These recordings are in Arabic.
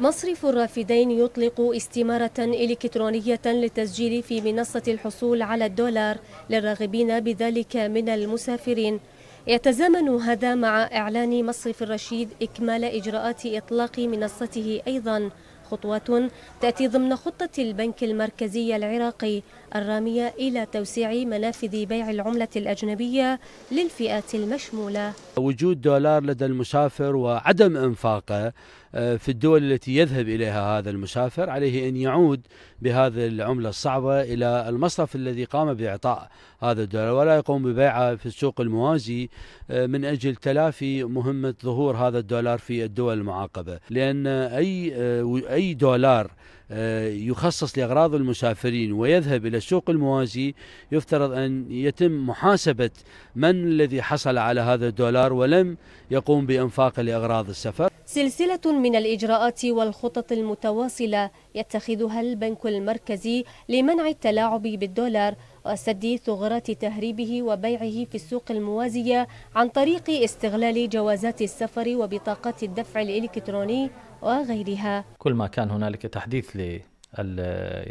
مصرف الرافدين يطلق استمارة إلكترونية للتسجيل في منصة الحصول على الدولار للراغبين بذلك من المسافرين يتزامن هذا مع إعلان مصرف الرشيد إكمال إجراءات إطلاق منصته أيضاً خطوة تأتي ضمن خطة البنك المركزي العراقي الرامية إلى توسيع منافذ بيع العملة الأجنبية للفئات المشمولة وجود دولار لدى المسافر وعدم إنفاقه آه، في الدول التي يذهب إليها هذا المسافر عليه أن يعود بهذه العملة الصعبة إلى المصرف الذي قام بإعطاء هذا الدولار ولا يقوم ببيعه في السوق الموازي آه، من أجل تلافي مهمة ظهور هذا الدولار في الدول المعاقبة لأن أي آه، أي دولار آه، يخصص لأغراض المسافرين ويذهب إلى السوق الموازي يفترض أن يتم محاسبة من الذي حصل على هذا الدولار ولم يقوم بإنفاقه لأغراض السفر سلسلة من الإجراءات والخطط المتواصلة يتخذها البنك المركزي لمنع التلاعب بالدولار وسد ثغرات تهريبه وبيعه في السوق الموازية عن طريق استغلال جوازات السفر وبطاقات الدفع الإلكتروني وغيرها كل ما كان هنالك تحديث ل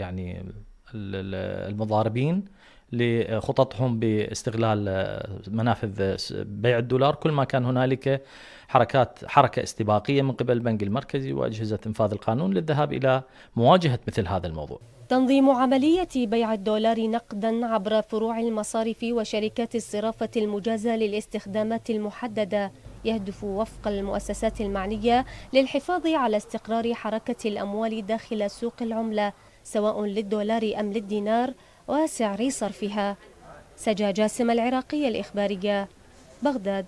يعني المضاربين لخططهم باستغلال آه، منافذ آه، بيع الدولار كل ما كان هنالك حركات حركة استباقية من قبل البنك المركزي وأجهزة إنفاذ القانون للذهاب إلى مواجهة مثل هذا الموضوع تنظيم عملية بيع الدولار نقدا عبر فروع المصارف وشركات الصرافة المجازة للاستخدامات المحددة يهدف وفق المؤسسات المعنية للحفاظ على استقرار حركة الأموال داخل سوق العملة سواء للدولار أم للدينار وسعر صرفها سجا جاسم العراقية الإخبارية بغداد